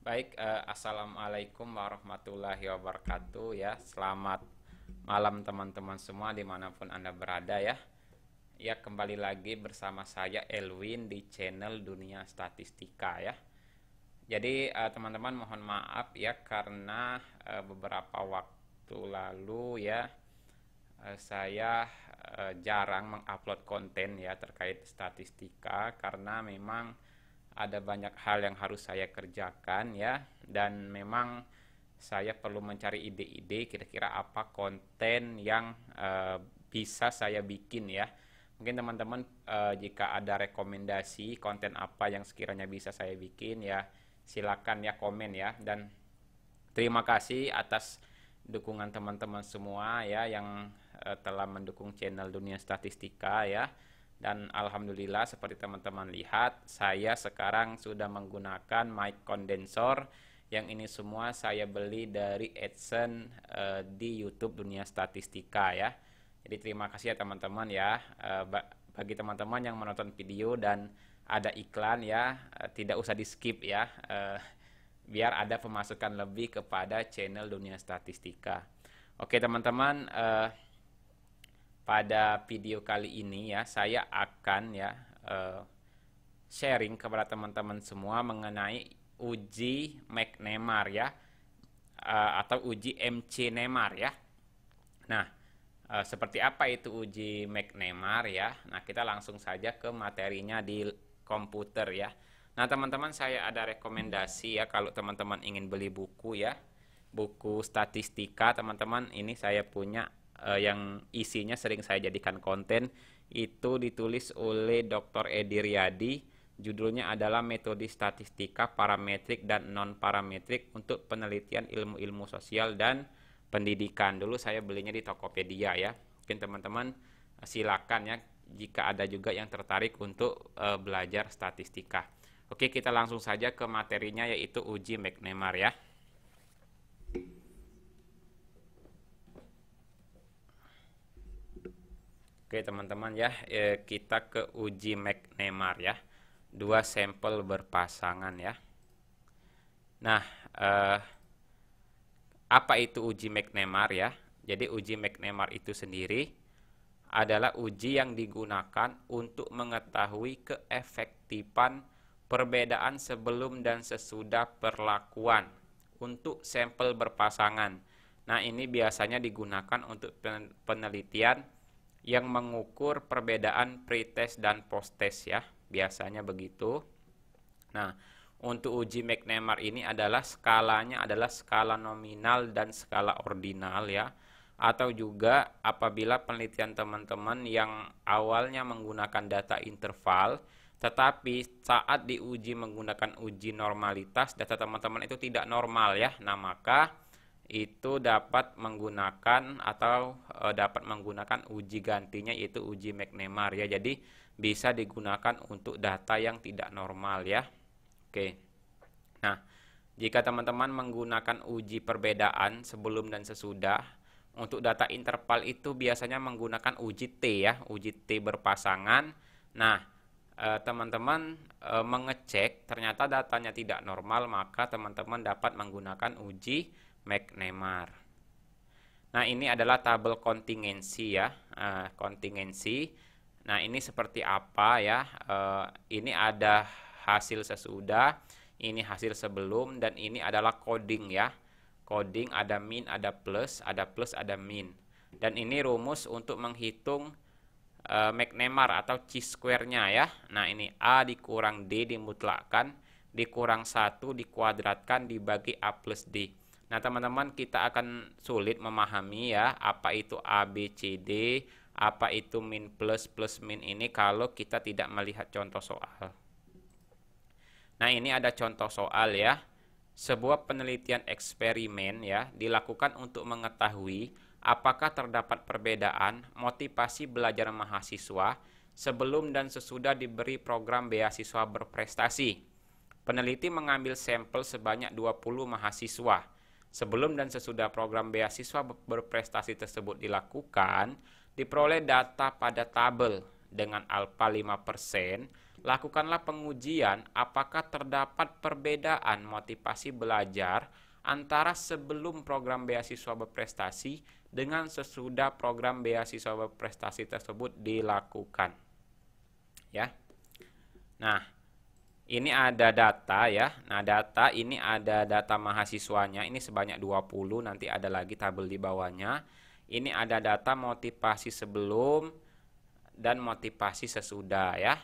Baik, uh, assalamualaikum warahmatullahi wabarakatuh ya. Selamat malam teman-teman semua dimanapun anda berada ya. Ya kembali lagi bersama saya Elwin di channel Dunia Statistika ya. Jadi eh, teman-teman uh, mohon maaf ya karena uh, beberapa waktu lalu ya Eh, saya uh, jarang mengupload konten ya terkait statistika karena memang ada banyak hal yang harus saya kerjakan ya dan memang saya perlu mencari ide-ide kira-kira apa konten yang uh, bisa saya bikin ya mungkin teman-teman uh, jika ada rekomendasi konten apa yang sekiranya bisa saya bikin ya silakan ya komen ya dan terima kasih atas dukungan teman-teman semua ya yang Eh, telah mendukung channel Dunia Statistika ya. Dan alhamdulillah seperti teman-teman lihat, saya sekarang sudah menggunakan mic kondensor yang ini semua saya beli dari AdSense uh, di YouTube Dunia Statistika ya. Jadi terima kasih ya teman-teman ya uh, bagi teman-teman yang menonton video dan ada iklan ya, uh, tidak usah di-skip ya. Uh, biar ada pemasukan lebih kepada channel Dunia Statistika. Oke teman-teman, uh, pada video kali ini ya saya akan ya uh, sharing kepada teman-teman semua mengenai uji McNemar ya uh, atau uji MC Nemar ya. Nah, uh, seperti apa itu uji McNemar ya? Nah, kita langsung saja ke materinya di komputer ya. Nah, teman-teman saya ada rekomendasi ya kalau teman-teman ingin beli buku ya. Buku statistika, teman-teman, ini saya punya uh, yang isinya sering saya jadikan konten itu ditulis oleh Dr. Edi Riyadi judulnya adalah metode statistika parametrik dan non parametrik untuk penelitian ilmu-ilmu sosial dan pendidikan dulu saya belinya di Tokopedia ya mungkin teman-teman eh, silakan ya jika ada juga yang tertarik untuk uh, belajar statistika oke kita langsung saja ke materinya yaitu uji McNamara ya Oke teman-teman ya, e, kita ke uji McNemar ya. Dua sampel berpasangan ya. Nah, e, apa itu uji McNemar ya? Jadi uji McNemar itu sendiri adalah uji yang digunakan untuk mengetahui keefektifan perbedaan sebelum dan sesudah perlakuan untuk sampel berpasangan. Nah, ini biasanya digunakan untuk penelitian yang mengukur perbedaan pretest dan posttest ya, biasanya begitu. Nah, untuk uji McNamar ini adalah skalanya adalah skala nominal dan skala ordinal ya. Atau juga apabila penelitian teman-teman yang awalnya menggunakan data interval tetapi saat diuji menggunakan uji normalitas data teman-teman itu tidak normal ya. Nah, maka itu dapat menggunakan atau e, dapat menggunakan uji gantinya yaitu uji McNamara ya. Jadi bisa digunakan untuk data yang tidak normal ya. Oke. Nah, jika teman-teman menggunakan uji perbedaan sebelum dan sesudah untuk data interval itu biasanya menggunakan uji T ya, uji T berpasangan. Nah, e, teman-teman e, e, mengecek ternyata datanya tidak normal, maka teman-teman dapat menggunakan uji McNamara. Nah, ini adalah tabel kontingensi ya, eh, kontingensi. Nah, ini seperti apa ya? Eh, ini ada hasil sesudah, ini hasil sebelum dan ini adalah coding ya. Coding ada min, ada plus, ada plus, ada min. Dan ini rumus untuk menghitung uh, McNamara atau chi square-nya ya. Nah, ini A dikurang D dimutlakkan dikurang satu, dikuadratkan dibagi A plus D. Nah, teman-teman, kita akan sulit memahami ya apa itu ABCD, apa itu min plus plus min ini kalau kita tidak melihat contoh soal. Nah, ini ada contoh soal ya. Sebuah penelitian eksperimen ya dilakukan untuk mengetahui apakah terdapat perbedaan motivasi belajar mahasiswa sebelum dan sesudah diberi program beasiswa berprestasi. Peneliti mengambil sampel sebanyak 20 mahasiswa Sebelum dan sesudah program beasiswa berprestasi tersebut dilakukan, diperoleh data pada tabel dengan alfa 5%, lakukanlah pengujian apakah terdapat perbedaan motivasi belajar antara sebelum program beasiswa berprestasi dengan sesudah program beasiswa berprestasi tersebut dilakukan. Ya. Nah, ini ada data ya. Nah, data ini ada data mahasiswanya, ini sebanyak 20, nanti ada lagi tabel di bawahnya. Ini ada data motivasi sebelum dan motivasi sesudah ya.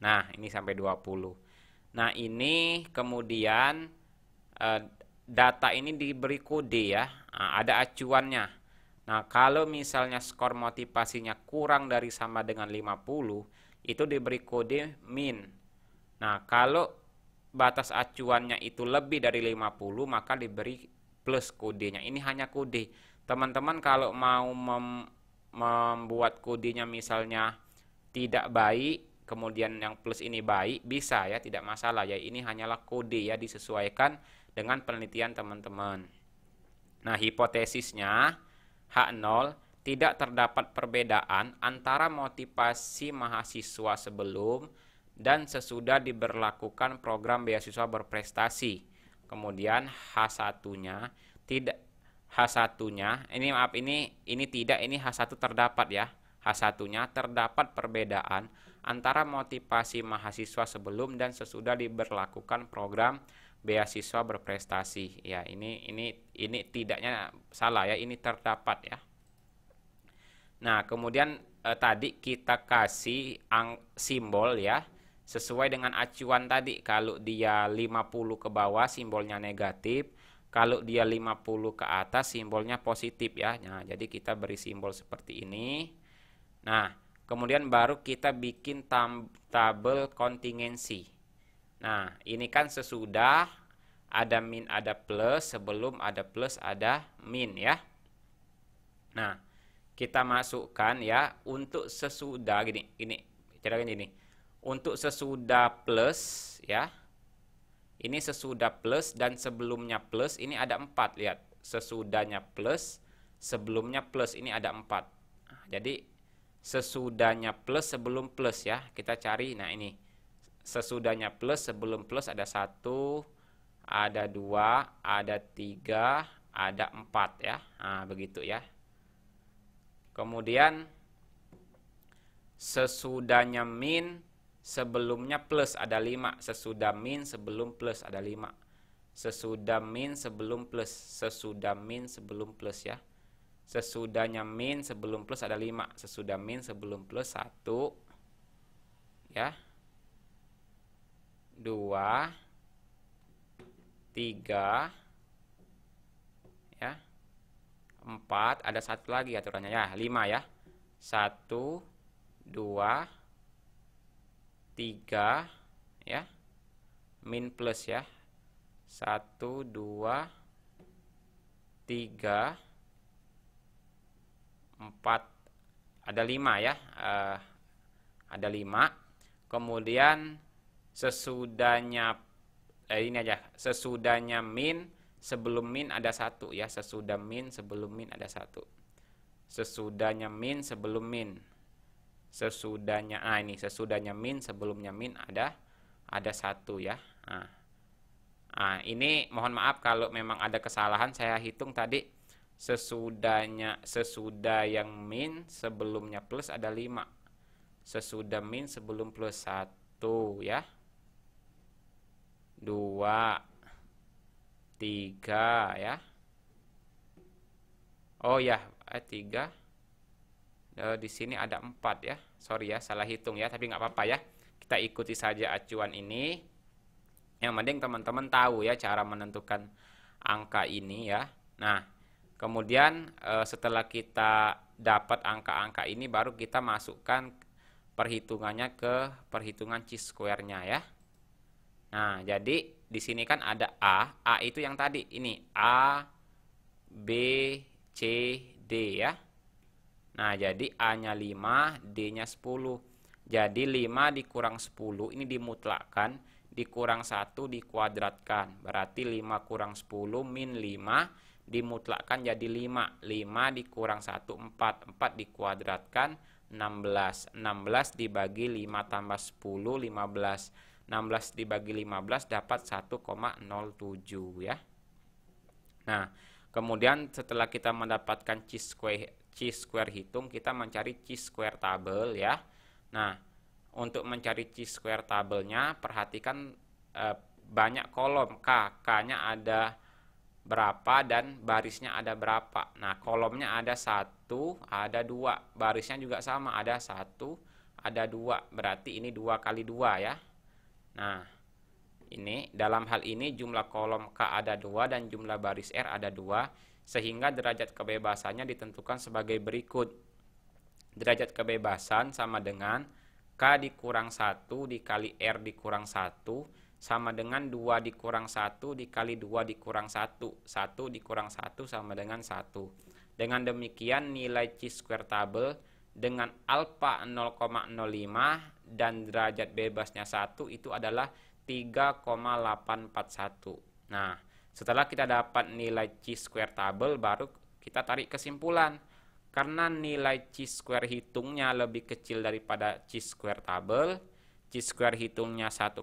Nah, ini sampai 20. Nah, ini kemudian eh, data ini diberi kode ya. Nah, ada acuannya. Nah, kalau misalnya skor motivasinya kurang dari sama dengan 50, itu diberi kode min Nah, kalau batas acuannya itu lebih dari 50 maka diberi plus kodenya. Ini hanya kode. Teman-teman kalau mau mem membuat kodenya misalnya tidak baik, kemudian yang plus ini baik, bisa ya, tidak masalah ya. Ini hanyalah kode ya disesuaikan dengan penelitian teman-teman. Nah, hipotesisnya H0 tidak terdapat perbedaan antara motivasi mahasiswa sebelum dan sesudah diberlakukan program beasiswa berprestasi. Kemudian H1-nya tidak H1-nya ini maaf ini ini tidak ini H1 terdapat ya. H1-nya terdapat perbedaan antara motivasi mahasiswa sebelum dan sesudah diberlakukan program beasiswa berprestasi. Ya, ini ini ini tidaknya salah ya, ini terdapat ya. Nah, kemudian eh, tadi kita kasih ang simbol ya sesuai dengan acuan tadi kalau dia 50 ke bawah simbolnya negatif kalau dia 50 ke atas simbolnya positif ya nah jadi kita beri simbol seperti ini nah kemudian baru kita bikin tam tabel kontingensi nah ini kan sesudah ada min ada plus sebelum ada plus ada min ya nah kita masukkan ya untuk sesudah gini gini cara gini untuk sesudah plus ya ini sesudah plus dan sebelumnya plus ini ada empat lihat sesudahnya plus sebelumnya plus ini ada empat jadi sesudahnya plus sebelum plus ya kita cari nah ini sesudahnya plus sebelum plus ada satu ada dua ada tiga ada empat ya nah, begitu ya kemudian sesudahnya min sebelumnya plus ada 5, sesudah min sebelum plus ada 5. Sesudah min sebelum plus, sesudah min sebelum plus ya. Sesudahnya min sebelum plus ada 5, sesudah min sebelum plus 1 ya. 2 3 ya. 4 ada satu lagi aturannya ya, 5 ya. 1 2 3 3 ya min plus ya 1 2 3 4 ada 5 ya uh, ada 5 kemudian sesudahnya eh, ini aja sesudahnya min sebelum min ada 1 ya sesudah min sebelum min ada 1 sesudahnya min sebelum min sesudahnya ah ini sesudahnya min sebelumnya min ada ada satu ya ah. ah ini mohon maaf kalau memang ada kesalahan saya hitung tadi sesudahnya sesudah yang min sebelumnya plus ada lima sesudah min sebelum plus satu ya dua tiga ya Oh ya eh, tiga e, di sini ada empat ya sorry ya salah hitung ya tapi nggak apa-apa ya kita ikuti saja acuan ini yang penting teman-teman tahu ya cara menentukan angka ini ya nah kemudian e, setelah kita dapat angka-angka ini baru kita masukkan perhitungannya ke perhitungan chi square-nya ya nah jadi di sini kan ada A, A itu yang tadi ini A B C D ya. Nah, jadi A-nya 5, D-nya 10. Jadi 5 dikurang 10 ini dimutlakkan, dikurang 1 dikuadratkan. Berarti 5 kurang 10 min 5 dimutlakkan jadi 5. 5 dikurang 1 4, 4 dikuadratkan 16. 16 dibagi 5 tambah 10 15. 16 dibagi 15 dapat 1,07 ya. Nah, kemudian setelah kita mendapatkan chi square chi square hitung kita mencari chi square tabel ya nah untuk mencari chi square tabelnya perhatikan e, banyak kolom k k-nya ada berapa dan barisnya ada berapa. Nah, kolomnya ada satu, ada dua, barisnya juga sama, ada satu, ada dua. Berarti ini dua kali dua ya. Nah, ini dalam hal ini jumlah kolom K ada dua dan jumlah baris R ada dua sehingga derajat kebebasannya ditentukan sebagai berikut. Derajat kebebasan sama dengan K dikurang 1 dikali R dikurang 1 sama dengan 2 dikurang 1 dikali 2 dikurang 1. 1 dikurang 1 sama dengan 1. Dengan demikian nilai C square table dengan alfa 0,05 dan derajat bebasnya 1 itu adalah 3,841. Nah, setelah kita dapat nilai C square tabel baru kita tarik kesimpulan. Karena nilai C square hitungnya lebih kecil daripada C square tabel, C square hitungnya 1,07,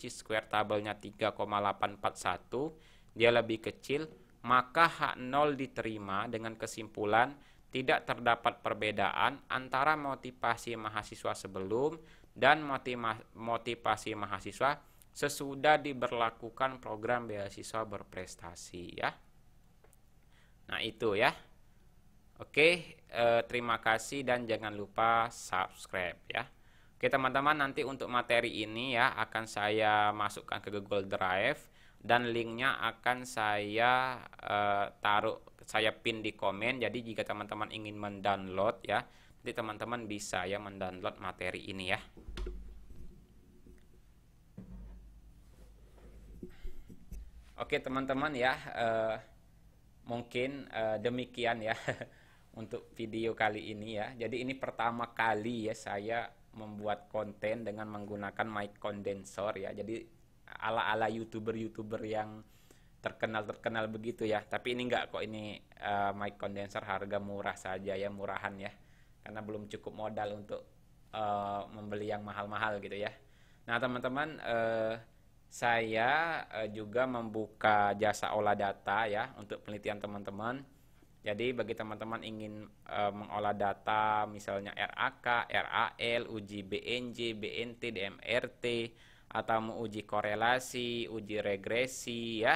C square tabelnya 3,841, dia lebih kecil, maka h 0 diterima dengan kesimpulan tidak terdapat perbedaan antara motivasi mahasiswa sebelum dan motivasi mahasiswa sesudah diberlakukan program beasiswa berprestasi ya. Nah, itu ya. Oke, eh, terima kasih dan jangan lupa subscribe ya. Oke, teman-teman, nanti untuk materi ini ya akan saya masukkan ke Google Drive dan linknya akan saya eh, taruh saya pin di komen. Jadi jika teman-teman ingin mendownload ya, nanti teman-teman bisa ya mendownload materi ini ya. Oke teman-teman ya, uh, mungkin uh, demikian ya untuk video kali ini ya. Jadi ini pertama kali ya saya membuat konten dengan menggunakan mic kondensor ya. Jadi ala-ala youtuber-youtuber yang terkenal-terkenal begitu ya. Tapi ini enggak kok ini uh, mic condenser harga murah saja ya, murahan ya. Karena belum cukup modal untuk uh, membeli yang mahal-mahal gitu ya. Nah, teman-teman uh, saya eh, juga membuka jasa olah data ya untuk penelitian teman-teman. Jadi bagi teman-teman ingin uh, mengolah data misalnya RAK, RAL, uji BNJ, BNT, DMRT atau uji korelasi, uji regresi ya,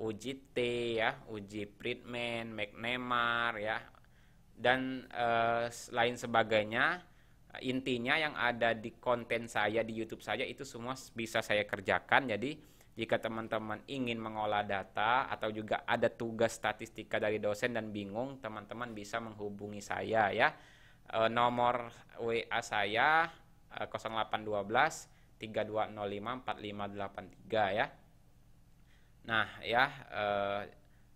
uji T ya, uji Friedman, McNamara ya dan uh, lain sebagainya intinya yang ada di konten saya di YouTube saya itu semua bisa saya kerjakan. Jadi jika teman-teman ingin mengolah data atau juga ada tugas statistika dari dosen dan bingung, teman-teman bisa menghubungi saya ya. E, nomor WA saya e, 0812 3205 4583 ya. Nah, ya e,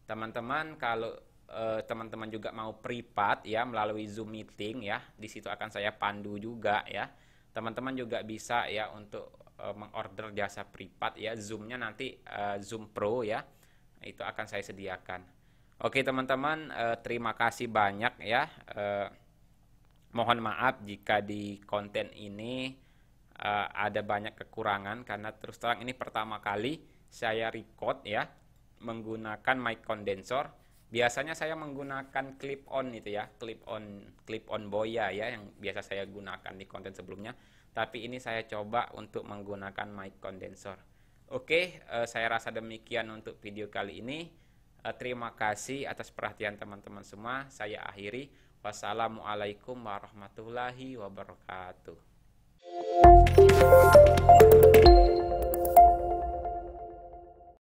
teman-teman kalau Eh, teman-teman uh, juga mau privat ya melalui Zoom meeting ya. Di situ akan saya pandu juga ya. Teman-teman juga bisa ya untuk uh, mengorder jasa privat ya. Zoomnya nanti uh, Zoom Pro ya. Itu akan saya sediakan. Oke teman-teman, uh, terima kasih banyak ya. Uh, mohon maaf jika di konten ini uh, ada banyak kekurangan karena terus terang ini pertama kali saya record ya menggunakan mic condenser biasanya saya menggunakan clip on itu ya clip on clip on boya ya yang biasa saya gunakan di konten sebelumnya tapi ini saya coba untuk menggunakan mic condenser oke eh, saya rasa demikian untuk video kali ini eh, terima kasih atas perhatian teman-teman semua saya akhiri wassalamualaikum warahmatullahi wabarakatuh